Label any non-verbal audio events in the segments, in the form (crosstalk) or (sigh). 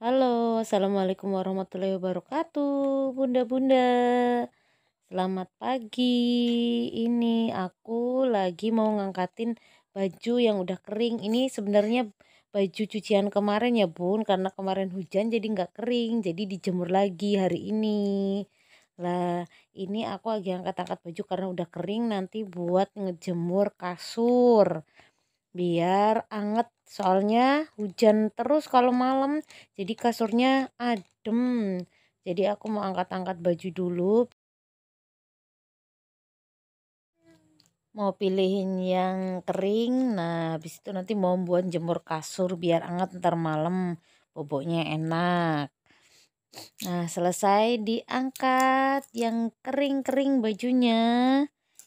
Halo, Assalamualaikum warahmatullahi wabarakatuh Bunda-bunda Selamat pagi Ini aku lagi mau ngangkatin baju yang udah kering Ini sebenarnya baju cucian kemarin ya bun Karena kemarin hujan jadi nggak kering Jadi dijemur lagi hari ini Lah ini aku lagi angkat-angkat baju karena udah kering Nanti buat ngejemur kasur Biar anget Soalnya hujan terus kalau malam, jadi kasurnya adem. Jadi aku mau angkat-angkat baju dulu. Mau pilihin yang kering, nah habis itu nanti mau buat jemur kasur biar hangat ntar malam, boboknya enak. Nah selesai diangkat yang kering-kering bajunya.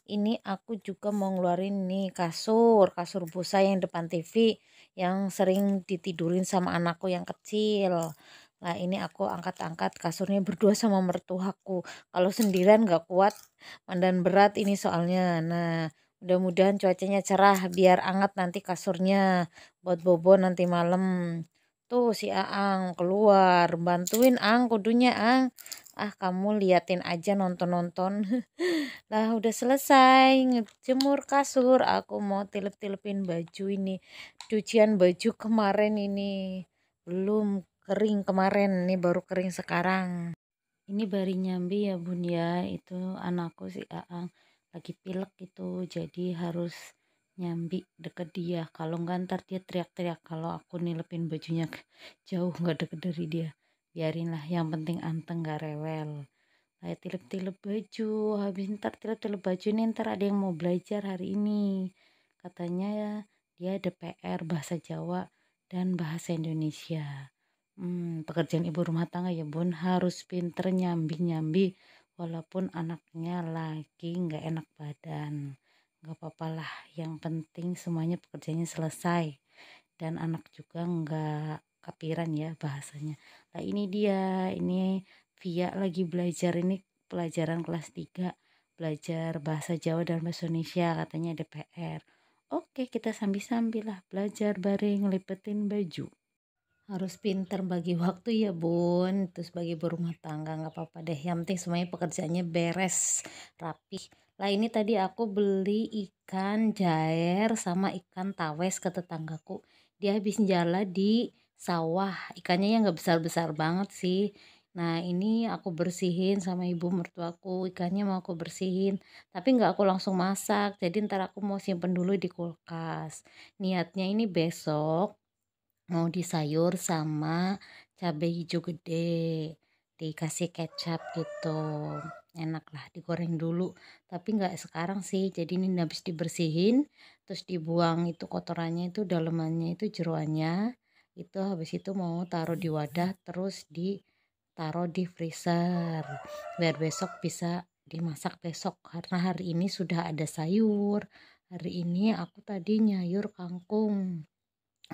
Ini aku juga mau ngeluarin nih kasur, kasur busa yang depan TV yang sering ditidurin sama anakku yang kecil. Nah ini aku angkat-angkat kasurnya berdua sama mertuaku. Kalau sendirian gak kuat, mandan berat ini soalnya. Nah mudah-mudahan cuacanya cerah biar anget nanti kasurnya buat bobo nanti malam tuh gitu, si Aang keluar bantuin Ang kudunya Ang ah kamu liatin aja nonton-nonton (laughs) lah udah selesai ngejemur kasur aku mau tilip-tilipin baju ini cucian baju kemarin ini belum kering kemarin ini baru kering sekarang ini bari nyambi ya bun ya itu anakku si Aang lagi pilek itu jadi harus nyambi deket dia kalau nggak ntar dia teriak-teriak kalau aku nilepin bajunya (laughs) jauh nggak deket dari dia biarinlah yang penting anteng nggak rewel saya tilep-tilep baju habis ntar tilep-tilep baju nih ntar ada yang mau belajar hari ini katanya ya dia ada PR bahasa Jawa dan bahasa Indonesia hmm, pekerjaan ibu rumah tangga ya bun harus pinter nyambi-nyambi walaupun anaknya lagi nggak enak badan nggak apa-apa lah yang penting semuanya pekerjaannya selesai dan anak juga nggak kapiran ya bahasanya nah ini dia ini Via lagi belajar ini pelajaran kelas 3 belajar bahasa Jawa dan bahasa Indonesia katanya DPR oke kita sambil-sambil lah belajar bareng lipetin baju harus pinter bagi waktu ya bun terus bagi berumah tangga nggak apa-apa deh yang penting semuanya pekerjaannya beres rapih lah ini tadi aku beli ikan jair sama ikan tawes ke tetanggaku dia habis jala di sawah ikannya yang nggak besar-besar banget sih Nah ini aku bersihin sama ibu mertuaku ikannya mau aku bersihin tapi nggak aku langsung masak jadi ntar aku mau simpen dulu di kulkas niatnya ini besok mau di sayur sama cabai hijau gede dikasih kecap gitu enak lah digoreng dulu tapi nggak sekarang sih jadi ini habis dibersihin terus dibuang itu kotorannya itu dalemannya itu jeruannya itu habis itu mau taruh di wadah terus ditaruh di freezer biar besok bisa dimasak besok karena hari ini sudah ada sayur hari ini aku tadi nyayur kangkung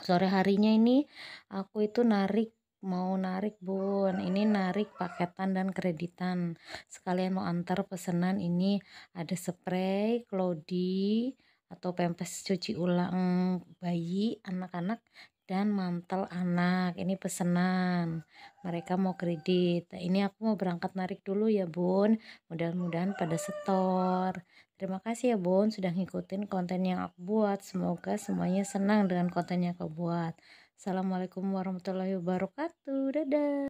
sore harinya ini aku itu narik mau narik bun ini narik paketan dan kreditan sekalian mau antar pesanan ini ada spray klodi atau pempes cuci ulang bayi anak-anak dan mantel anak ini pesenan mereka mau kredit nah, ini aku mau berangkat narik dulu ya bun mudah-mudahan pada setor Terima kasih ya Bun sudah ngikutin konten yang aku buat. Semoga semuanya senang dengan konten yang aku buat. Assalamualaikum warahmatullahi wabarakatuh. Dadah.